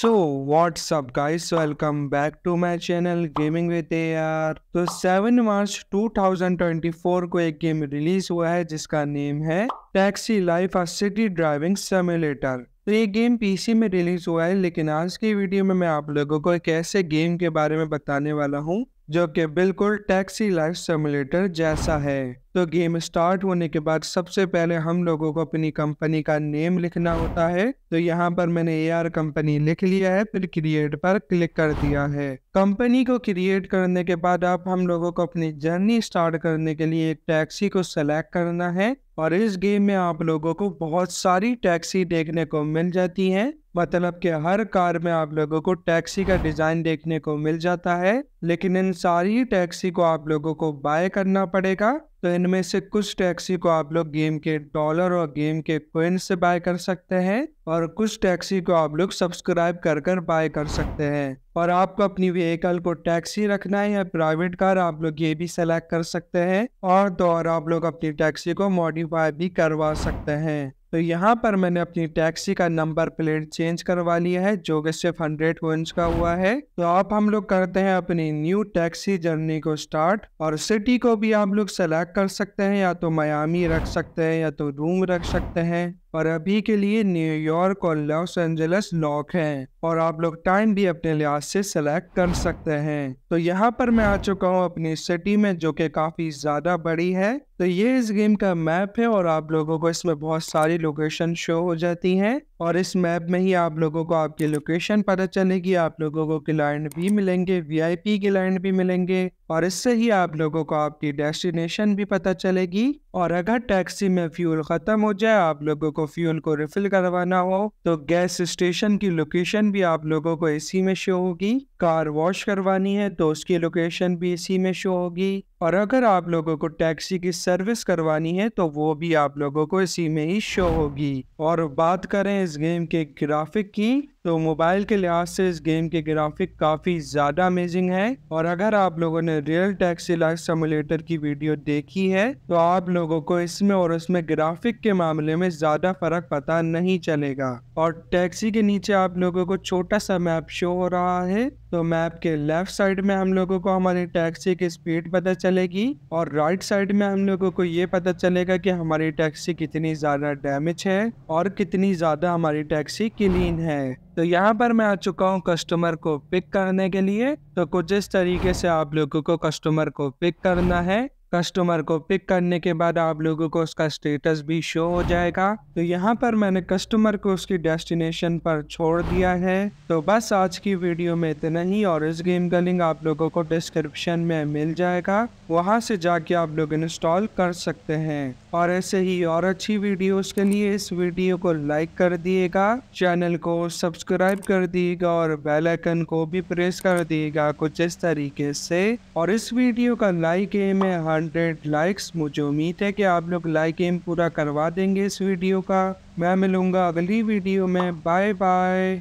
so what's up guys welcome back to my channel gaming with AR तो 7 मार्च 2024 को एक game release हुआ है जिसका नेम है taxi life a city driving simulator तो ये गेम पीसी में रिलीज हुआ है लेकिन आज की वीडियो में मैं आप लोगों को एक ऐसे गेम के बारे में बताने वाला हूँ जो कि बिल्कुल टैक्सी लाइफ सिमुलेटर जैसा है तो गेम स्टार्ट होने के बाद सबसे पहले हम लोगों को अपनी कंपनी का नेम लिखना होता है तो यहाँ पर मैंने ए आर कंपनी लिख लिया है फिर क्रिएट पर क्लिक कर दिया है कंपनी को क्रिएट करने के बाद आप हम लोगों को अपनी जर्नी स्टार्ट करने के लिए एक टैक्सी को सेलेक्ट करना है और इस गेम में आप लोगों को बहुत सारी टैक्सी देखने को मिल जाती है मतलब कि हर कार में आप लोगों को टैक्सी का डिज़ाइन देखने को मिल जाता है लेकिन इन सारी टैक्सी को आप लोगों को बाय करना पड़ेगा तो इनमें से कुछ टैक्सी को आप लोग गेम के डॉलर और गेम के कोइन से बाय कर सकते हैं और कुछ टैक्सी को आप लोग सब्सक्राइब कर कर बाय कर सकते हैं और आपको अपनी व्हीकल को टैक्सी रखना है या प्राइवेट कार आप लोग ये भी सेलेक्ट कर सकते हैं और तो और आप लोग अपनी टैक्सी को मॉडिफाई भी करवा सकते हैं तो यहाँ पर मैंने अपनी टैक्सी का नंबर प्लेट चेंज करवा लिया है जो कि सिर्फ हंड्रेड कोइंस का हुआ है तो आप हम लोग करते हैं अपनी न्यू टैक्सी जर्नी को स्टार्ट और सिटी को भी आप लोग सेलेक्ट कर सकते हैं या तो मयामी रख सकते हैं या तो रूम रख सकते हैं और अभी के लिए न्यूयॉर्क और लॉस एंजल्स लॉक है और आप लोग टाइम भी अपने लिहाज से सेलेक्ट कर सकते हैं तो यहाँ पर मैं आ चुका हूँ अपनी सिटी में जो कि काफ़ी ज़्यादा बड़ी है तो ये इस गेम का मैप है और आप लोगों को इसमें बहुत सारी लोकेशन शो हो जाती हैं और इस मैप में ही आप लोगों को आपकी लोकेशन पता चलेगी आप लोगों को क्लाइंट भी मिलेंगे वीआईपी क्लाइंट भी मिलेंगे और इससे ही आप लोगों को आपकी डेस्टिनेशन भी पता चलेगी और अगर टैक्सी में फ्यूल ख़त्म हो जाए आप लोगों को फ्यूल को रिफिल करवाना हो तो गैस स्टेशन की लोकेशन भी आप लोगों को इसी में शो होगी कार वॉश करवानी है तो उसकी लोकेशन भी इसी में शो होगी और अगर आप लोगों को टैक्सी की सर्विस करवानी है तो वो भी आप लोगों को इसी में ही शो होगी और बात करें इस गेम के ग्राफिक की तो मोबाइल के लिहाज से इस गेम के ग्राफिक काफ़ी ज़्यादा अमेजिंग है और अगर आप लोगों ने रियल टैक्सी लाइफ सेमुलेटर की वीडियो देखी है तो आप लोगों को इसमें और उसमें ग्राफिक के मामले में ज़्यादा फर्क पता नहीं चलेगा और टैक्सी के नीचे आप लोगों को छोटा सा मैप शो हो रहा है तो मैप के लेफ्ट साइड में हम लोगों को हमारी टैक्सी की स्पीड पता चलेगी और राइट साइड में हम लोगों को ये पता चलेगा कि हमारी टैक्सी कितनी ज़्यादा डैमेज है और कितनी ज़्यादा हमारी टैक्सी क्लीन है तो यहाँ पर मैं आ चुका हूँ कस्टमर को पिक करने के लिए तो कुछ इस तरीके से आप लोगों को कस्टमर को पिक करना है कस्टमर को पिक करने के बाद आप लोगों को उसका स्टेटस भी शो हो जाएगा तो यहाँ पर मैंने कस्टमर को उसकी डेस्टिनेशन पर छोड़ दिया है तो बस आज की वीडियो में इतना ही और इस गेम का लिंक आप लोगों को डिस्क्रिप्शन में मिल जाएगा वहाँ से जाके आप लोग इंस्टॉल कर सकते हैं और ऐसे ही और अच्छी वीडियो के लिए इस वीडियो को लाइक कर दिएगा चैनल को सब्सक्राइब कर दिएगा और बेलाइकन को भी प्रेस कर दिएगा कुछ इस तरीके से और इस वीडियो का लाइक एम है हर हंड्रेड लाइक्स मुझे उम्मीद है कि आप लोग लाइक एम पूरा करवा देंगे इस वीडियो का मैं मिलूँगा अगली वीडियो में बाय बाय